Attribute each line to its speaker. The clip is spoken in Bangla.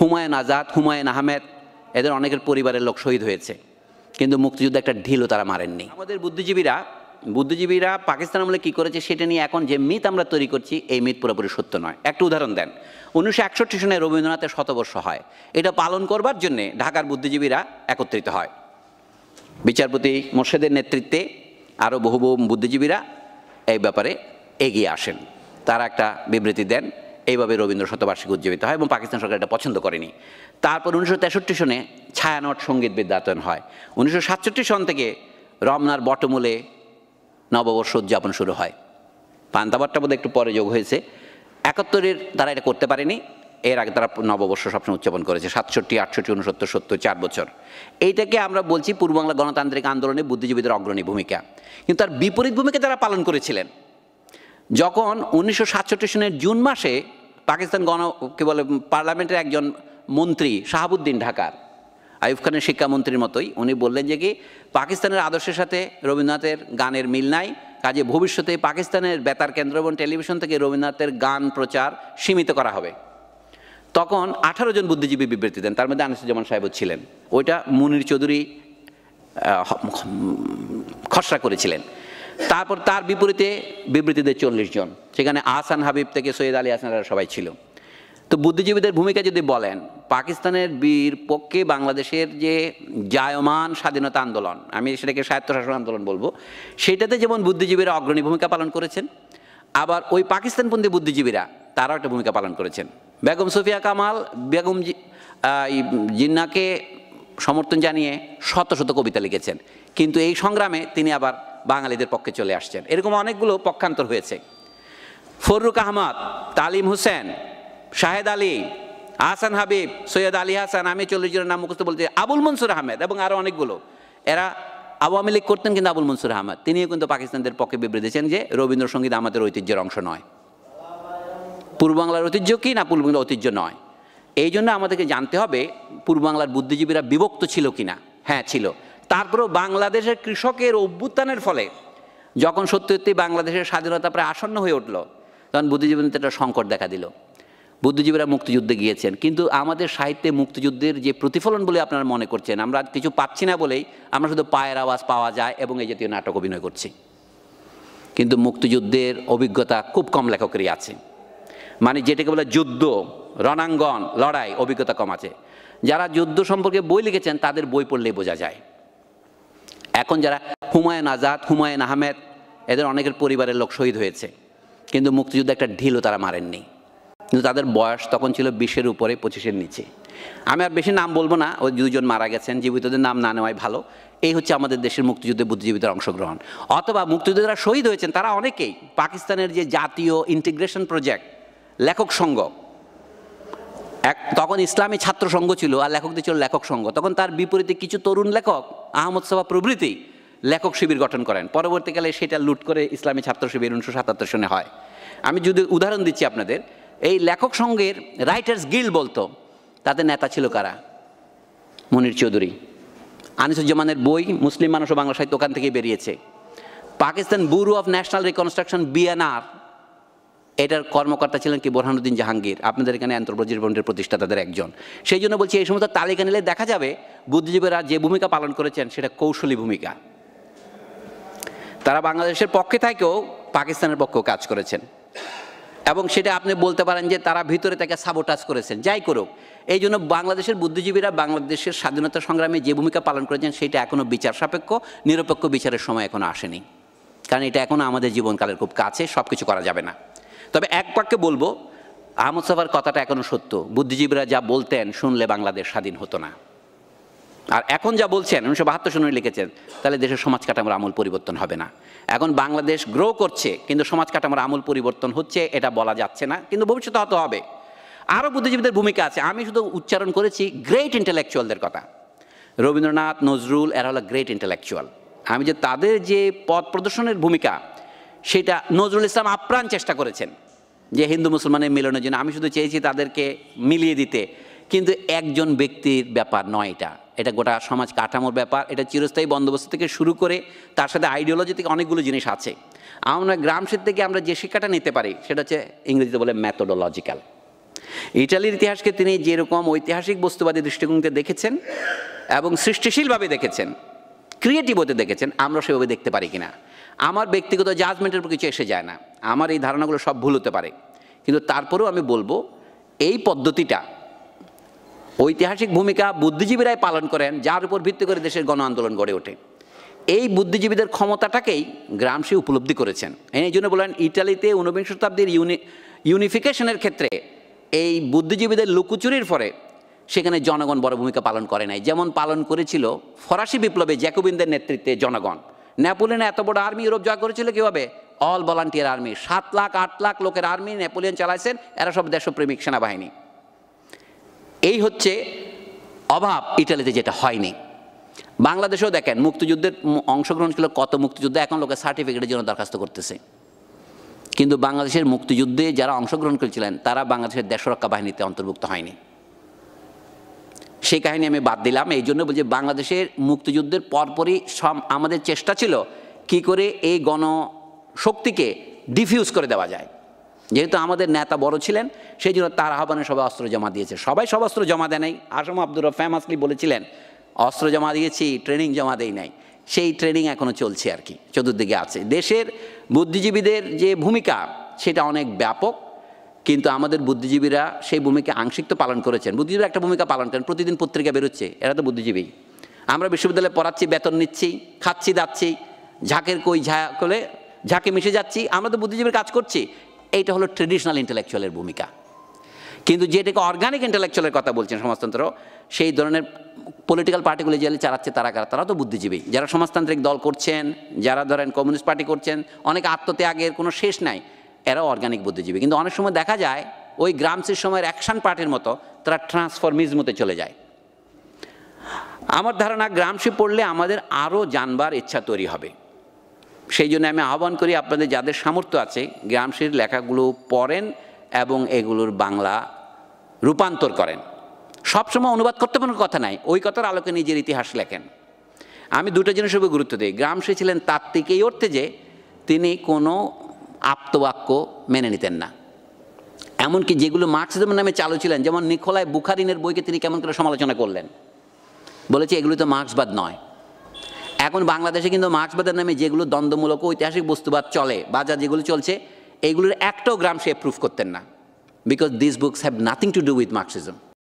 Speaker 1: হুমায়ুন আজাদ হুমায়ুন আহমেদ এদের অনেকের পরিবারের লোক শহীদ হয়েছে কিন্তু মুক্তিযুদ্ধে একটা ঢিলও তারা মারেননি আমাদের বুদ্ধিজীবীরা বুদ্ধিজীবীরা পাকিস্তান আমলে কী করেছে সেটা নিয়ে এখন যে মিথ আমরা তৈরি করছি এই মিথ পুরোপুরি সত্য নয় একটা উদাহরণ দেন উনিশশো একষট্টি সনে রবীন্দ্রনাথের শতবর্ষ হয় এটা পালন করবার জন্যে ঢাকার বুদ্ধিজীবীরা একত্রিত হয় বিচারপতি মোর্শেদের নেতৃত্বে আরও বহু বহু বুদ্ধিজীবীরা এই ব্যাপারে এগিয়ে আসেন তারা একটা বিবৃতি দেন এইভাবে রবীন্দ্র শতবার্ষিক উদযাপিত হয় এবং পাকিস্তান সরকার এটা পছন্দ করেনি তারপর উনিশশো তেষট্টি সনে ছায়ানট সঙ্গীত বিদ্যায়তন হয় উনিশশো সাতষট্টি সন থেকে রমনার বটমূলে নববর্ষ উদযাপন শুরু হয় পান্তাবারটা বোধ একটু পরে যোগ হয়েছে একাত্তরের তারা এটা করতে পারেনি এর আগে তারা নববর্ষ সবসময় উদযাপন করেছে সাতষট্টি আটষট্টি উনসত্তর সত্তর চার বছর এইটাকে আমরা বলছি পূর্ববাংলা গণতান্ত্রিক আন্দোলনে বুদ্ধিজীবীদের অগ্রণী ভূমিকা কিন্তু তার বিপরীত ভূমিকা তারা পালন করেছিলেন যখন উনিশশো সাতষট্টি সনের জুন মাসে পাকিস্তান গণ কি বলে পার্লামেন্টের একজন মন্ত্রী শাহাবুদ্দিন ঢাকার আয়ুব খানের শিক্ষামন্ত্রীর মতোই উনি বললেন যে কি পাকিস্তানের আদর্শের সাথে রবীন্দ্রনাথের গানের মিল নাই কাজে ভবিষ্যতে পাকিস্তানের বেতার কেন্দ্র এবং টেলিভিশন থেকে রবীন্দ্রনাথের গান প্রচার সীমিত করা হবে তখন আঠারো জন বুদ্ধিজীবী বিবৃতি দেন তার মধ্যে আনিসুজ্জামান সাহেবও ছিলেন ওইটা মুনির চৌধুরী খসড়া করেছিলেন তারপর তার বিপরীতে বিবৃতিতে চল্লিশ জন সেখানে আহসান হাবিব থেকে সৈয়দ আলী হাসানরা সবাই ছিল তো বুদ্ধিজীবীদের ভূমিকা যদি বলেন পাকিস্তানের বীর পক্ষে বাংলাদেশের যে জায়মান স্বাধীনতা আন্দোলন আমি সেটাকে স্বায়ত্তশাসন আন্দোলন বলবো সেটাতে যেমন বুদ্ধিজীবীরা অগ্রণী ভূমিকা পালন করেছেন আবার ওই পাকিস্তানপন্থী বুদ্ধিজীবীরা তারাও একটা ভূমিকা পালন করেছেন বেগম সোফিয়া কামাল বেগম জিন্নাকে সমর্থন জানিয়ে শত শত কবিতা লিখেছেন কিন্তু এই সংগ্রামে তিনি আবার বাঙালিদের পক্ষে চলে আসছেন এরকম অনেকগুলো পক্ষান্তর হয়েছে ফররুক আহমদ তালিম হোসেন শাহেদ আলী আহসান হাবিব সৈয়দ আলী হাসান আমি চল্লিশ জনের নাম মুখস্থ বলতে আবুল মনসুর আহমেদ এবং আরও অনেকগুলো এরা আওয়ামী লীগ করতেন কিন্তু আবুল মনসুর আহমেদ তিনিও কিন্তু পাকিস্তানদের পক্ষে বিবৃতিছেন যে রবীন্দ্রসঙ্গীত আমাদের ঐতিহ্যের অংশ নয় পূর্ববাংলার ঐতিহ্য কি না পূর্ববাংলার ঐতিহ্য নয় এই জন্য আমাদেরকে জানতে হবে পূর্ববাংলার বুদ্ধিজীবীরা বিভক্ত ছিল কি না হ্যাঁ ছিল তারপরেও বাংলাদেশের কৃষকের অভ্যুত্থানের ফলে যখন সত্যি সত্যি বাংলাদেশের স্বাধীনতা প্রায় আসন্ন হয়ে উঠল তখন বুদ্ধিজীবীদের একটা সংকট দেখা দিল বুদ্ধিজীবীরা মুক্তিযুদ্ধে গিয়েছেন কিন্তু আমাদের সাহিত্যে মুক্তিযুদ্ধের যে প্রতিফলন বলে আপনারা মনে করছেন আমরা কিছু পাচ্ছি না বলেই আমরা শুধু পায়ের আওয়াজ পাওয়া যায় এবং এই জাতীয় নাটক অভিনয় করছি কিন্তু মুক্তিযুদ্ধের অভিজ্ঞতা খুব কম লেখকেরই আছে মানে যেটাকে বলে যুদ্ধ রণাঙ্গন লড়াই অভিজ্ঞতা কম আছে যারা যুদ্ধ সম্পর্কে বই লিখেছেন তাদের বই পড়লেই বোঝা যায় এখন যারা হুমায়ুন আজাদ হুমায়ুন আহমেদ এদের অনেকের পরিবারের লোক শহীদ হয়েছে কিন্তু মুক্তিযুদ্ধে একটা ঢিলও তারা মারেননি কিন্তু তাদের বয়স তখন ছিল বিশের উপরে পঁচিশের নিচে আমি আর বেশি নাম বলবো না ওই দুজন মারা গেছেন জীবিতদের নাম না নেওয়াই ভালো এই হচ্ছে আমাদের দেশের মুক্তিযুদ্ধে বুদ্ধিজীবীদের অংশগ্রহণ অথবা মুক্তিযুদ্ধে যারা শহীদ হয়েছেন তারা অনেকেই পাকিস্তানের যে জাতীয় ইন্টিগ্রেশন প্রজেক্ট লেখক সংঘ এক তখন ইসলামী ছাত্র সংঘ ছিল আর লেখকদের ছিল লেখক সংঘ তখন তার বিপরীতে কিছু তরুণ লেখক আহমদ সভা প্রভৃতি লেখক শিবির গঠন করেন পরবর্তীকালে সেটা লুট করে ইসলামী ছাত্র শিবির উনিশশো সাতাত্তর সনে হয় আমি যদি উদাহরণ দিচ্ছি আপনাদের এই লেখক সংঘের রাইটার্স গিল বলতো তাদের নেতা ছিল কারা মনির চৌধুরী আনিসুজ্জামানের বই মুসলিম মানুষ ও বাংলা সাহিত্য ওখান থেকে বেরিয়েছে Pakistan bureau of national reconstruction BNR এটার কর্মকর্তা ছিলেন কি বোরহানুদ্দিন জাহাঙ্গীর আপনাদের এখানে আন্তর্বজির বন্ডের প্রতিষ্ঠাতাদের একজন সেই জন্য বলছি এই সমস্ত তালিকা নিলে দেখা যাবে বুদ্ধিজীবীরা যে ভূমিকা পালন করেছেন সেটা কৌশলী ভূমিকা তারা বাংলাদেশের পক্ষে থেকেও পাকিস্তানের পক্ষেও কাজ করেছেন এবং সেটা আপনি বলতে পারেন যে তারা ভিতরে তাকে সাবোটাজ করেছেন যাই করুক এই জন্য বাংলাদেশের বুদ্ধিজীবীরা বাংলাদেশের স্বাধীনতা সংগ্রামে যে ভূমিকা পালন করেছেন সেটা এখনও বিচার সাপেক্ষ নিরপেক্ষ বিচারের সময় এখনও আসেনি কারণ এটা এখনও আমাদের জীবনকালের খুব কাছে সব কিছু করা যাবে না তবে এক বাক্যে বলবো আহমদ সাফার কথাটা এখনও সত্য বুদ্ধিজীবীরা যা বলতেন শুনলে বাংলাদেশ স্বাধীন হতো না আর এখন যা বলছেন উনিশশো বাহাত্তর সনে লিখেছেন তাহলে দেশের সমাজ কাঠামোর আমূল পরিবর্তন হবে না এখন বাংলাদেশ গ্রো করছে কিন্তু সমাজ কাঠামোর আমূল পরিবর্তন হচ্ছে এটা বলা যাচ্ছে না কিন্তু ভবিষ্যতে হয়তো হবে আরও বুদ্ধিজীবীদের ভূমিকা আছে আমি শুধু উচ্চারণ করেছি গ্রেট ইন্টেলেকচুয়ালদের কথা রবীন্দ্রনাথ নজরুল এরা হলো গ্রেট ইন্টেলেকচুয়াল আমি যে তাদের যে পথ প্রদর্শনের ভূমিকা সেটা নজরুল ইসলাম আপ্রাণ চেষ্টা করেছেন যে হিন্দু মুসলমানের মিলনের জন্য আমি শুধু চেয়েছি তাদেরকে মিলিয়ে দিতে কিন্তু একজন ব্যক্তির ব্যাপার নয় এটা এটা গোটা সমাজ কাঠামোর ব্যাপার এটা চিরস্থায়ী বন্দোবস্ত থেকে শুরু করে তার সাথে আইডিওলজি থেকে অনেকগুলো জিনিস আছে আমরা গ্রামসের থেকে আমরা যে শিক্ষাটা নিতে পারি সেটা হচ্ছে ইংরেজিতে বলে ম্যাথোডোলজিক্যাল ইটালির ইতিহাসকে তিনি যেরকম ঐতিহাসিক বস্তুবাদী দৃষ্টিকোণ দেখেছেন এবং সৃষ্টিশীলভাবে দেখেছেন ক্রিয়েটিভ হতে দেখেছেন আমরা সেভাবে দেখতে পারি কিনা আমার ব্যক্তিগত জাজমেন্টের উপর কিছু এসে যায় না আমার এই ধারণাগুলো সব ভুল হতে পারে কিন্তু তারপরেও আমি বলবো এই পদ্ধতিটা ঐতিহাসিক ভূমিকা বুদ্ধিজীবীরাই পালন করেন যার উপর ভিত্তি করে দেশের গণ আন্দোলন গড়ে ওঠে এই বুদ্ধিজীবীদের ক্ষমতাটাকেই গ্রামসি উপলব্ধি করেছেন এই জন্য বলেন ইটালিতে ঊনবিংশ শতাব্দীর ইউনি ইউনিফিকেশনের ক্ষেত্রে এই বুদ্ধিজীবীদের লুকুচুরির ফলে সেখানে জনগণ বড় ভূমিকা পালন করে নাই যেমন পালন করেছিল ফরাসি বিপ্লবে জ্যাকোবিনদের নেতৃত্বে জনগণ নেপোলিয়ন এত বড় আর্মি ইউরোপ জয় করেছিল কীভাবে অল ভলান্টিয়ার আর্মি সাত লাখ আট লাখ লোকের আর্মি নেপোলিয়ন চালাইছেন এরা সব দেশপ্রেমিক সেনাবাহিনী এই হচ্ছে অভাব ইটালিতে যেটা হয়নি বাংলাদেশেও দেখেন মুক্তিযুদ্ধের অংশগ্রহণ ছিল কত মুক্তিযুদ্ধ এখন লোকে সার্টিফিকেটের জন্য দরখাস্ত করতেছে কিন্তু বাংলাদেশের মুক্তিযুদ্ধে যারা অংশগ্রহণ করেছিলেন তারা বাংলাদেশের দেশরক্ষা বাহিনীতে অন্তর্ভুক্ত হয়নি সেই কাহিনী আমি বাদ দিলাম এই জন্য বলছি বাংলাদেশের মুক্তিযুদ্ধের পরপরই সব আমাদের চেষ্টা ছিল কি করে এই গণশক্তিকে ডিফিউজ করে দেওয়া যায় যেহেতু আমাদের নেতা বড় ছিলেন সেই জন্য তার আহ্বানে সবাই অস্ত্র জমা দিয়েছে সবাই সব অস্ত্র জমা দেয় নাই আসম আব্দুর ফ্যামাসলি বলেছিলেন অস্ত্র জমা দিয়েছি ট্রেনিং জমা দেই নাই সেই ট্রেনিং এখনও চলছে আর কি চতুর্দিকে আছে দেশের বুদ্ধিজীবীদের যে ভূমিকা সেটা অনেক ব্যাপক কিন্তু আমাদের বুদ্ধিজীবীরা সেই ভূমিকা আংশিক তো পালন করেছেন বুদ্ধিজীবীরা একটা ভূমিকা পালন করেন প্রতিদিন পত্রিকা বেরোচ্ছে এরা তো বুদ্ধিজীবী আমরা বিশ্ববিদ্যালয়ে পড়াচ্ছি বেতন নিচ্ছি খাচ্ছি দাচ্ছি ঝাঁকের কই ঝা করে ঝাঁকে মিশে যাচ্ছি আমরা তো বুদ্ধিজীবীর কাজ করছি এইটা হলো ট্রেডিশনাল ইন্টেলেকচুয়ালের ভূমিকা কিন্তু যেটাকে অর্গানিক ইন্টেলেকচুয়ালের কথা বলছেন সমাজতন্ত্র সেই ধরনের পলিটিক্যাল পার্টিগুলি যারা চালাচ্ছে তারা কারা তারা তো বুদ্ধিজীবী যারা সমাজতান্ত্রিক দল করছেন যারা ধরেন কমিউনিস্ট পার্টি করছেন অনেক আত্মত্যাগের কোনো শেষ নাই এরা অর্গানিক বুদ্ধিজীবী কিন্তু অনেক সময় দেখা যায় ওই গ্রামসির সময়ের অ্যাকশন পার্টির মতো তারা ট্রান্সফরমিজমতে চলে যায় আমার ধারণা গ্রামসে পড়লে আমাদের আরও জানবার ইচ্ছা তৈরি হবে সেই জন্য আমি আহ্বান করি আপনাদের যাদের সামর্থ্য আছে গ্রামসির লেখাগুলো পড়েন এবং এগুলোর বাংলা রূপান্তর করেন সবসময় অনুবাদ করতে কোনো কথা নাই ওই কথার আলোকে নিজের ইতিহাস লেখেন আমি দুটো জিনিসের উপর গুরুত্ব দিই গ্রামসে ছিলেন তাত্ত্বিক এই অর্থে যে তিনি কোনো আপ্তবাক্য মেনে নিতেন না এমনকি যেগুলো মার্কসিজমের নামে চালু ছিলেন যেমন নিখোলায় বুখারিনের বইকে তিনি কেমন করে সমালোচনা করলেন বলেছে এগুলো তো মার্ক্সবাদ নয় এখন বাংলাদেশে কিন্তু মার্ক্সবাদের নামে যেগুলো দ্বন্দ্বমূলক ঐতিহাসিক বস্তুবাদ চলে বা যা যেগুলো চলছে এগুলোর একটাও গ্রাম সে প্রুফ করতেন না because this books have nothing to do with Marxism